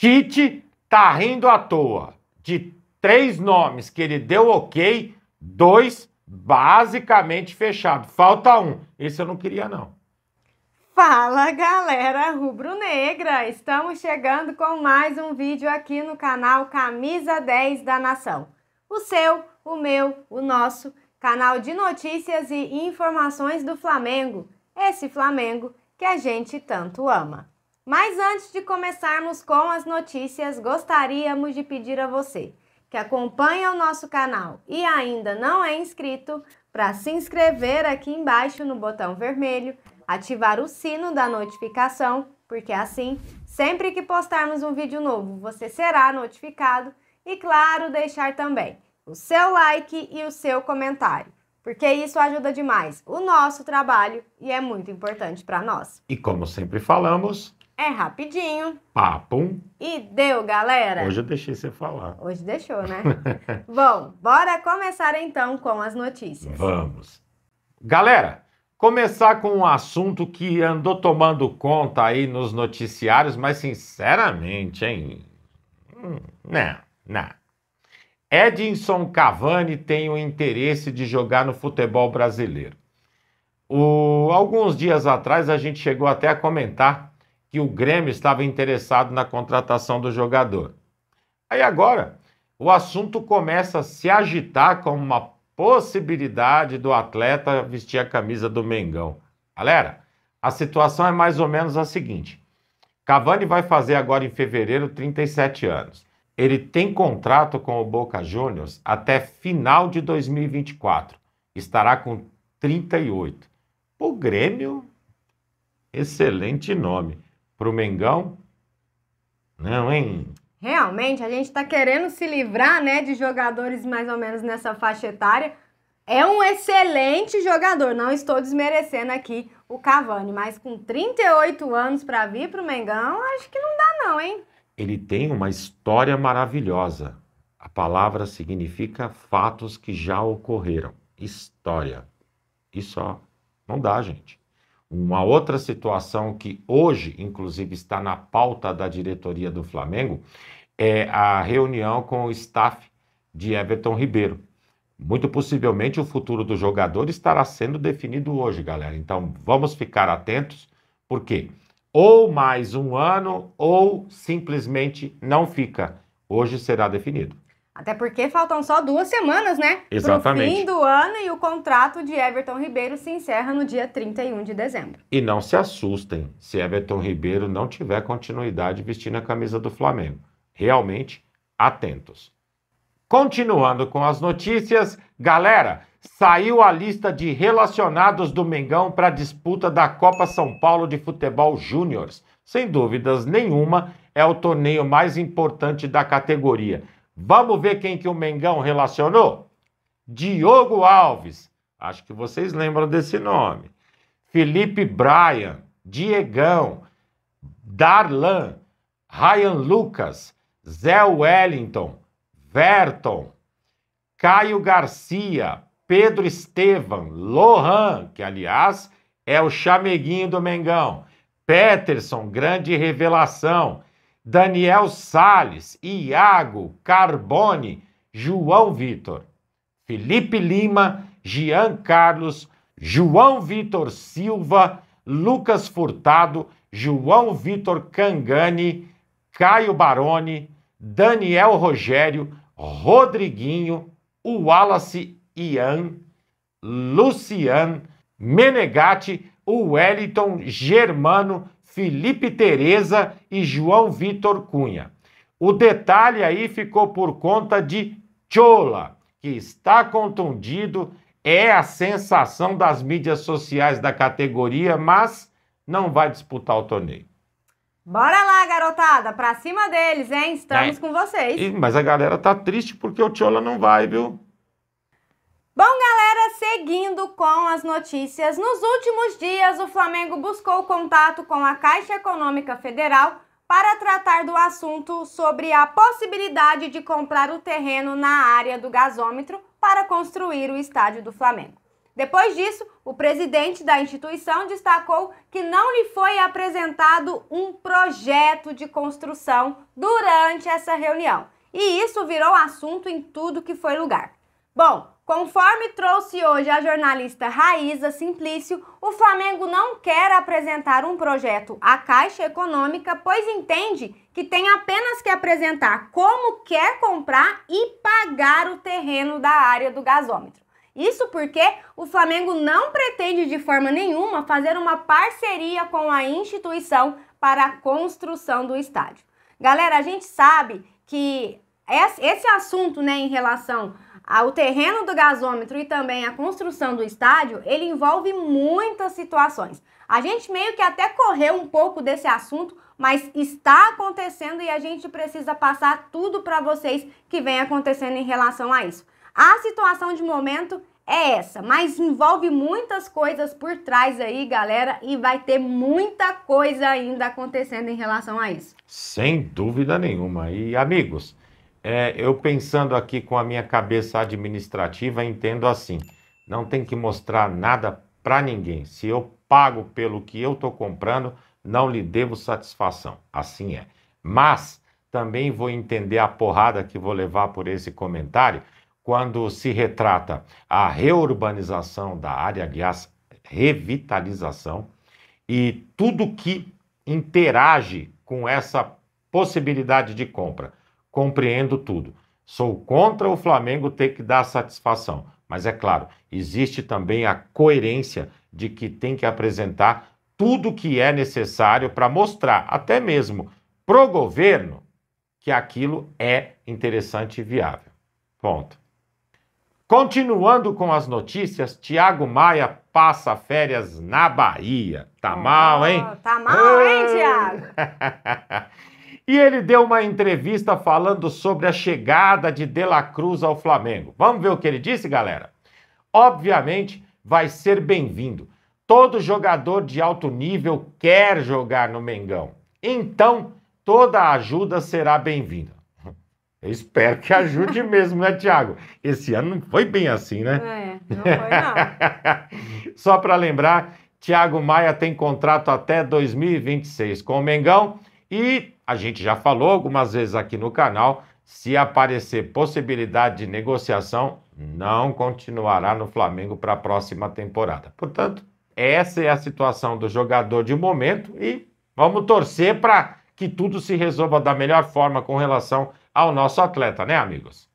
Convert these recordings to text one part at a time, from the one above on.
Tite tá rindo à toa. De três nomes que ele deu ok, dois basicamente fechado. Falta um. Esse eu não queria, não. Fala galera rubro-negra! Estamos chegando com mais um vídeo aqui no canal Camisa 10 da Nação. O seu, o meu, o nosso canal de notícias e informações do Flamengo. Esse Flamengo que a gente tanto ama. Mas antes de começarmos com as notícias, gostaríamos de pedir a você que acompanha o nosso canal e ainda não é inscrito, para se inscrever aqui embaixo no botão vermelho, ativar o sino da notificação, porque assim, sempre que postarmos um vídeo novo, você será notificado e claro, deixar também o seu like e o seu comentário, porque isso ajuda demais o nosso trabalho e é muito importante para nós. E como sempre falamos, é rapidinho. Papo. E deu, galera. Hoje eu deixei você falar. Hoje deixou, né? Bom, bora começar então com as notícias. Vamos. Galera, começar com um assunto que andou tomando conta aí nos noticiários, mas sinceramente, hein? Não, hum, não. Né, né. Edinson Cavani tem o interesse de jogar no futebol brasileiro. O... Alguns dias atrás a gente chegou até a comentar que o Grêmio estava interessado na contratação do jogador. Aí agora, o assunto começa a se agitar com uma possibilidade do atleta vestir a camisa do Mengão. Galera, a situação é mais ou menos a seguinte: Cavani vai fazer agora em fevereiro 37 anos. Ele tem contrato com o Boca Juniors até final de 2024. Estará com 38. O Grêmio, excelente nome pro Mengão? Não, hein? Realmente, a gente está querendo se livrar né, de jogadores mais ou menos nessa faixa etária. É um excelente jogador, não estou desmerecendo aqui o Cavani, mas com 38 anos para vir pro Mengão, acho que não dá não, hein? Ele tem uma história maravilhosa. A palavra significa fatos que já ocorreram. História. Isso ó, não dá, gente. Uma outra situação que hoje, inclusive, está na pauta da diretoria do Flamengo é a reunião com o staff de Everton Ribeiro. Muito possivelmente o futuro do jogador estará sendo definido hoje, galera. Então vamos ficar atentos, porque ou mais um ano ou simplesmente não fica. Hoje será definido. Até porque faltam só duas semanas, né? Exatamente. Pro fim do ano e o contrato de Everton Ribeiro se encerra no dia 31 de dezembro. E não se assustem se Everton Ribeiro não tiver continuidade vestindo a camisa do Flamengo. Realmente, atentos. Continuando com as notícias, galera, saiu a lista de relacionados do Mengão para a disputa da Copa São Paulo de Futebol Júnior. Sem dúvidas nenhuma, é o torneio mais importante da categoria. Vamos ver quem que o Mengão relacionou? Diogo Alves, acho que vocês lembram desse nome. Felipe Bryan, Diegão, Darlan, Ryan Lucas, Zé Wellington, Verton, Caio Garcia, Pedro Estevam, Lohan, que aliás é o chameguinho do Mengão, Peterson, grande revelação, Daniel Sales, Iago Carbone, João Vitor, Felipe Lima, Jean Carlos, João Vitor Silva, Lucas Furtado, João Vitor Cangani, Caio Baroni, Daniel Rogério, Rodriguinho, Wallace Ian, Lucian, Menegatti, Wellington, Germano, Felipe Tereza e João Vitor Cunha. O detalhe aí ficou por conta de Chola, que está contundido, é a sensação das mídias sociais da categoria, mas não vai disputar o torneio. Bora lá, garotada, pra cima deles, hein? Estamos é. com vocês. E, mas a galera tá triste porque o Chola não vai, viu? Bom, galera seguindo com as notícias, nos últimos dias o Flamengo buscou contato com a Caixa Econômica Federal para tratar do assunto sobre a possibilidade de comprar o terreno na área do gasômetro para construir o estádio do Flamengo. Depois disso, o presidente da instituição destacou que não lhe foi apresentado um projeto de construção durante essa reunião. E isso virou assunto em tudo que foi lugar. Bom, Conforme trouxe hoje a jornalista Raíza Simplício, o Flamengo não quer apresentar um projeto à Caixa Econômica, pois entende que tem apenas que apresentar como quer comprar e pagar o terreno da área do gasômetro. Isso porque o Flamengo não pretende de forma nenhuma fazer uma parceria com a instituição para a construção do estádio. Galera, a gente sabe que esse assunto né, em relação o terreno do gasômetro e também a construção do estádio, ele envolve muitas situações. A gente meio que até correu um pouco desse assunto, mas está acontecendo e a gente precisa passar tudo para vocês que vem acontecendo em relação a isso. A situação de momento é essa, mas envolve muitas coisas por trás aí, galera, e vai ter muita coisa ainda acontecendo em relação a isso. Sem dúvida nenhuma. E amigos, é, eu pensando aqui com a minha cabeça administrativa, entendo assim: não tem que mostrar nada para ninguém. Se eu pago pelo que eu estou comprando, não lhe devo satisfação. Assim é. Mas também vou entender a porrada que vou levar por esse comentário quando se retrata a reurbanização da área, aliás, revitalização, e tudo que interage com essa possibilidade de compra compreendo tudo. Sou contra o Flamengo ter que dar satisfação. Mas é claro, existe também a coerência de que tem que apresentar tudo que é necessário para mostrar, até mesmo pro governo, que aquilo é interessante e viável. Ponto. Continuando com as notícias, Tiago Maia passa férias na Bahia. Tá oh, mal, hein? Tá mal, hein, Tiago? E ele deu uma entrevista falando sobre a chegada de De La Cruz ao Flamengo. Vamos ver o que ele disse, galera? Obviamente vai ser bem-vindo. Todo jogador de alto nível quer jogar no Mengão. Então, toda ajuda será bem-vinda. Eu espero que ajude mesmo, né, Tiago? Esse ano não foi bem assim, né? É, não foi não. Só para lembrar, Tiago Maia tem contrato até 2026 com o Mengão e a gente já falou algumas vezes aqui no canal, se aparecer possibilidade de negociação, não continuará no Flamengo para a próxima temporada. Portanto, essa é a situação do jogador de momento e vamos torcer para que tudo se resolva da melhor forma com relação ao nosso atleta, né, amigos?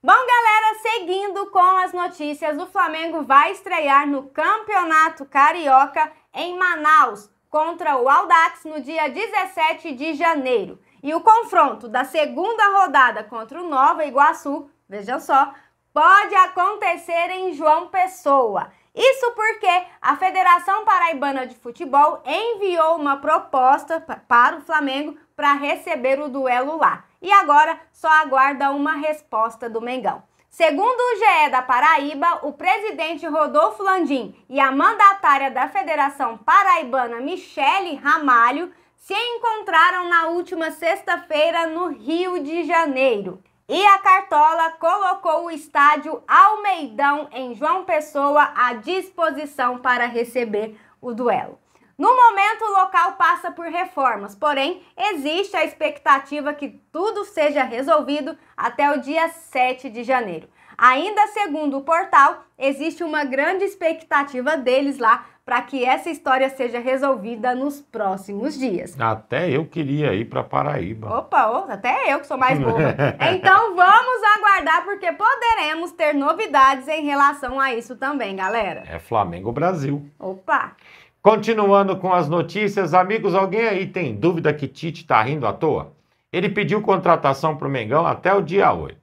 Bom, galera, seguindo com as notícias, o Flamengo vai estrear no Campeonato Carioca em Manaus contra o Audax no dia 17 de janeiro. E o confronto da segunda rodada contra o Nova Iguaçu, vejam só, pode acontecer em João Pessoa. Isso porque a Federação Paraibana de Futebol enviou uma proposta para o Flamengo para receber o duelo lá. E agora só aguarda uma resposta do Mengão. Segundo o GE da Paraíba, o presidente Rodolfo Landim e a mandatária da Federação Paraibana Michele Ramalho se encontraram na última sexta-feira no Rio de Janeiro. E a Cartola colocou o estádio Almeidão em João Pessoa à disposição para receber o duelo. No momento, o local passa por reformas, porém, existe a expectativa que tudo seja resolvido até o dia 7 de janeiro. Ainda segundo o portal, existe uma grande expectativa deles lá para que essa história seja resolvida nos próximos dias. Até eu queria ir para Paraíba. Opa, até eu que sou mais boa. então vamos aguardar porque poderemos ter novidades em relação a isso também, galera. É Flamengo Brasil. Opa. Continuando com as notícias, amigos, alguém aí tem dúvida que Tite tá rindo à toa? Ele pediu contratação pro Mengão até o dia 8.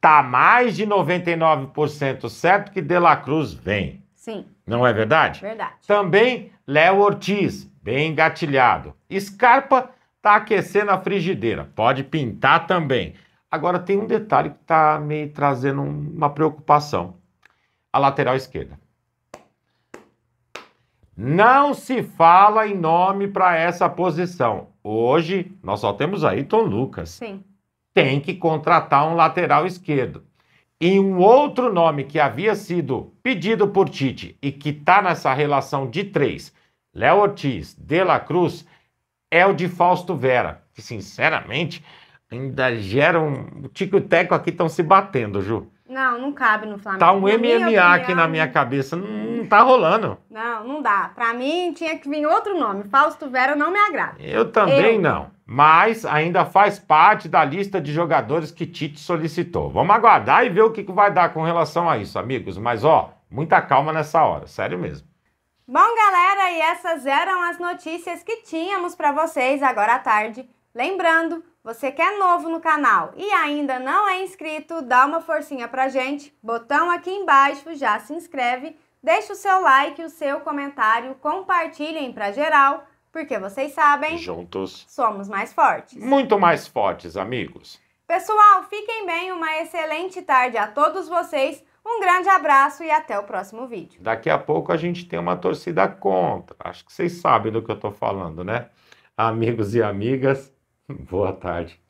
Tá mais de 99% certo que De La Cruz vem. Sim. Não é verdade? Verdade. Também Léo Ortiz, bem engatilhado. Scarpa tá aquecendo a frigideira, pode pintar também. Agora tem um detalhe que tá me trazendo uma preocupação. A lateral esquerda. Não se fala em nome para essa posição. Hoje, nós só temos aí Tom Lucas. Sim. Tem que contratar um lateral esquerdo. E um outro nome que havia sido pedido por Tite e que está nessa relação de três, Léo Ortiz, De La Cruz, é o de Fausto Vera, que sinceramente ainda gera um tico-teco aqui, estão se batendo, Ju. Não, não cabe no Flamengo. Tá um na MMA opinião, aqui na minha cabeça, não, tá rolando. Não, não dá. Para mim tinha que vir outro nome. Fausto Vera não me agrada. Eu também Eu... não. Mas ainda faz parte da lista de jogadores que Tite solicitou. Vamos aguardar e ver o que, que vai dar com relação a isso, amigos. Mas ó, muita calma nessa hora, sério mesmo. Bom, galera, e essas eram as notícias que tínhamos para vocês agora à tarde. Lembrando, você que é novo no canal e ainda não é inscrito, dá uma forcinha pra gente. Botão aqui embaixo, já se inscreve, deixa o seu like, o seu comentário, compartilhem pra geral, porque vocês sabem, juntos somos mais fortes. Muito mais fortes, amigos. Pessoal, fiquem bem, uma excelente tarde a todos vocês. Um grande abraço e até o próximo vídeo. Daqui a pouco a gente tem uma torcida contra. Acho que vocês sabem do que eu tô falando, né? Amigos e amigas, Boa tarde.